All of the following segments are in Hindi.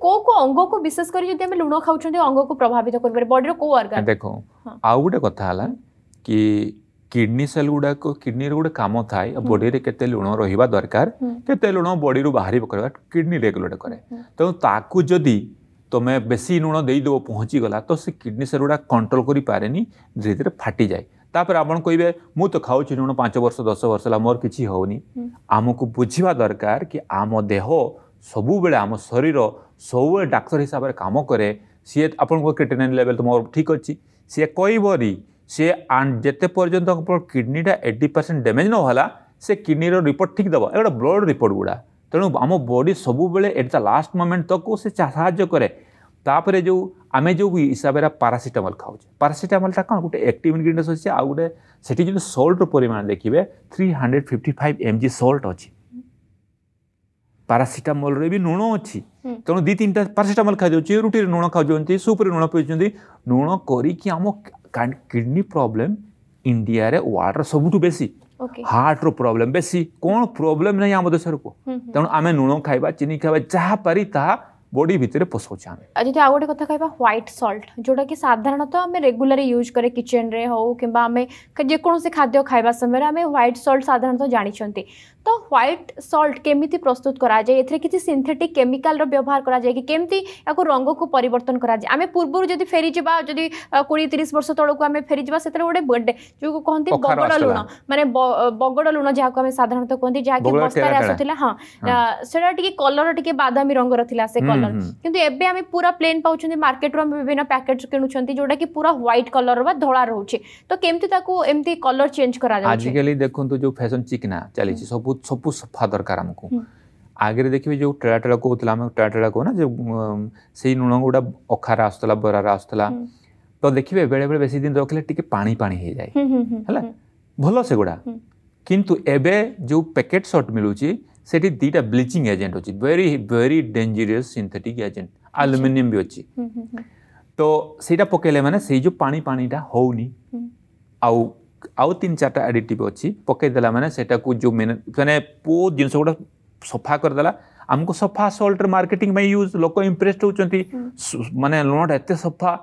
कौ कौ अंग को विशेष कर लुण खाऊ अंग को प्रभावित कर बडी कौ अर्ग देख आउ गोटे कथा कि किडनी सेल गुड़ाक किडनी गोटे कम थाए बडी के लुण रहा दरकार केुण बडी बाहर किडनी रेगुलेट कै तेनाली तुम्हें बेस लुण देद पहुँची गला तो से किडनी सेल गुड़ा कंट्रोल कर पारे धीरे धीरे फाटी जाए तापर आप कहे मुझ तो खाऊ लुण पांच वर्ष दस वर्ष मोर कि होनी आम को बुझा दरकार कि आम देह ସବୁବେଳେ ଆମ ଶରୀର ସବୁବେଳେ ଡାକ୍ତର ହିସାବରେ କାମ କରେ ସିଏ ଆପଣଙ୍କ କ୍ରିଟେନାଇନ୍ ଲେଭେଲ୍ ତୁମର ଠିକ୍ ଅଛି ସିଏ କହିବନି ସିଏ ଯେତେ ପର୍ଯ୍ୟନ୍ତ ଆପଣଙ୍କ କିଡ଼ନୀଟା ଏଇଟି ପରସେଣ୍ଟ ଡ୍ୟାମେଜ୍ ନହେଲା ସେ କିଡ଼ନୀର ରିପୋର୍ଟ ଠିକ୍ ଦେବ ଏଗୁଡ଼ା ବ୍ଲଡ଼୍ ରିପୋର୍ଟ ଗୁଡ଼ା ତେଣୁ ଆମ ବଡି ସବୁବେଳେ ଏଟ୍ ଦ ଲାଷ୍ଟ ମୋମେଣ୍ଟ ତକୁ ସେ ସାହାଯ୍ୟ କରେ ତାପରେ ଯେଉଁ ଆମେ ଯେଉଁ ହିସାବରେ ପାରାସିଟାମଲ୍ ଖାଉଛେ ପାରାସିଟାମଲ୍ଟା କ'ଣ ଗୋଟେ ଆକ୍ଟିଭ ଇନଗ୍ରିଡ଼ିଏଣ୍ଟସ୍ ଅଛି ଆଉ ଗୋଟେ ସେଠି ଯଦି ସଲ୍ଟର ପରିମାଣ ଦେଖିବେ three hundred fifty five M G salt ଅଛି ପାରାସିଟାମଲ୍ରେ ବି ଲୁଣ ଅଛି ତେଣୁ ଦୁଇ ତିନିଟା ପାରାସିଟାମଲ୍ ଖାଇଦେଉଛି ରୁଟିରେ ଲୁଣ ଖାଉଛନ୍ତି ସୁପ୍ରେ ଲୁଣ ପିଉଛନ୍ତି ଲୁଣ କରିକି ଆମ କିଡ଼ନୀ ପ୍ରୋବ୍ଲେମ୍ ଇଣ୍ଡିଆରେ ୱାର୍ଲଡ଼ର ସବୁଠୁ ବେଶୀ ହାର୍ଟର ପ୍ରୋବ୍ଲେମ୍ ବେଶୀ କ'ଣ ପ୍ରୋବ୍ଲେମ୍ ନାହିଁ ଆମ ଦେଶରେ କୁହ ତେଣୁ ଆମେ ଲୁଣ ଖାଇବା ଚିନି ଖାଇବା ଯାହା ପାରି ତାହା বডি ভিতরে পোষাউছে আমি যদি আউ গোটে কথা কহবা হোয়াইট সল্ট যেটা কি সাধারণত আমি রেগুলার ইউজ করে কিচেন রে হো কিংবা আমি যেকোনসি খাদ্য খাইবা সময় আমি হোয়াইট সল্ট সাধারণত জানিছন্তি তো হোয়াইট সল্ট কেমিতি প্রস্তুত করা যায় এতে কিছু সিনথেটিক কেমিকালর ব্যবহার করা যায় কি কেমতি ইয়াকু রঙকু পরিবর্তন করা যায় আমি পূর্বর যদি ফেরি যা যদি কোড়িয়ে তিরিশ বর্ষ তলকু আমি ফেরি যা সেতলে গোটে যে কহতি বগড় লুণ মানে বগড় লুণ যা আমি সাধারণত কহতি যা কি বস্তায় আসুলা হ্যাঁ সেটা টিকে কলর টিকে বাদামী রঙর লা সে কলর কিন্তু এবে আমি পুরা প্লেন পাচ্ছি মার্কেটর আমি বিভিন্ন প্যাকেট কিণুচ্ছি যেটা কি পুরা হোয়াইট কলর বা ধলা রয়েছে তো কেমতি তাকে এমতি কলর চেঞ্জ করা যায় আজকাল দেখুন যে ফ্যাশন চিকনা চালিছে সবু बहुत सब सफा दरकार आमको आगे देखिए जो टेड़ा टेड़ा कहूल टेड़ा टेड़ा कहू ना से लुण गुड़ा अखार आसूला बरार आसूला तो देखिए बेले बेले बेस दिन रखिले टे पाणी हो जाए है भल से गुड़ा किंतु एबे जो पैकेट सर्ट मिलू से दीटा ब्लीचिंग एजेंट अच्छी very very dangerous synthetic agent aluminium भी अच्छी तो सीटा पकड़ मैंने से जो पाणी पाटा हो आउ तीन चार आडिटिव अच्छी पकईदे मैंने से जो मेन मैंने पू जिन गुटा सफा करदे आमको सफा सल्ट मार्केटिंग यूज लोक इम्प्रेस हो मानने लुणटा एत सफा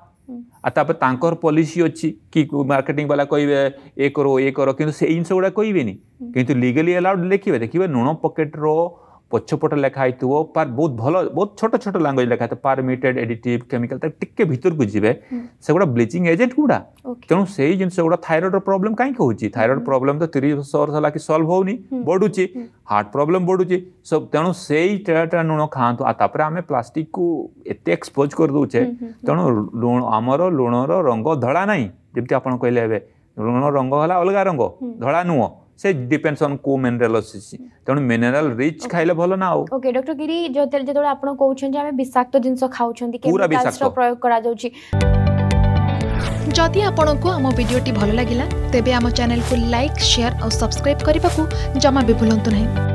तापर पॉलिसी अच्छी कि मार्केटिंग वाला कह करो ये कर कि जिन गुड़ा कहे कि लिगली अलाउड लिखे देखिए लुण पकेट रो ପଛପଟ ଲେଖା ହେଇଥିବ ପାର୍ ବହୁତ ଭଲ ବହୁତ ଛୋଟ ଛୋଟ ଲାଙ୍ଗୁଏଜ୍ ଲେଖା ହେଇଥିବ ପାରମିଟେଡ୍ ଏଡିଟିଭ୍ କେମିକାଲ୍ ତାର ଟିକେ ଭିତରକୁ ଯିବେ ସେଗୁଡ଼ା ବ୍ଲିଚିଂ ଏଜେଣ୍ଟ ଗୁଡ଼ା ତେଣୁ ସେଇ ଜିନିଷ ଗୁଡ଼ା ଥାଇରଏଡ଼୍ର ପ୍ରୋବ୍ଲେମ୍ କାହିଁକି ହେଉଛି ଥାଇରଏଡ଼୍ ପ୍ରୋବ୍ଲେମ୍ ତ ତିରିଶ ବର୍ଷ ହେଲା କି ସଲ୍ଭ ହେଉନି ବଢ଼ୁଛି ହାର୍ଟ ପ୍ରୋବ୍ଲେମ୍ ବଢ଼ୁଛି ସବୁ ତେଣୁ ସେଇ ଟେରାଟା ଲୁଣ ଖାଆନ୍ତୁ ଆଉ ତାପରେ ଆମେ ପ୍ଲାଷ୍ଟିକ୍କୁ ଏତେ ଏକ୍ସପୋଜ୍ କରିଦେଉଛେ ତେଣୁ ଲୁଣ ଆମର ଲୁଣର ରଙ୍ଗ ଧଳା ନାହିଁ ଯେମିତି ଆପଣ କହିଲେ ଏବେ ଲୁଣ ରଙ୍ଗ ହେଲା ଅଲଗା ରଙ୍ଗ ଧଳା ନୁହଁ সে ডিপেন্ডস অন কো মিনেরাল আসিছি তেমন মিনেরাল রিচ খাইলে ভালো না ওকে ডক্টর গিরি যেতে আপনার কৌছেন যে আমি বিষাক্ত জিনিস খাওছেন বিষাক্ত প্রয়োগ করা যাচ্ছে যদি আপনার আম ভিডিওটি ভালো লাগিলা তেবে আম চ্যানেলকে লাইক শেয়ার ও সবসক্রাইব করা জমা বি ভুলতু না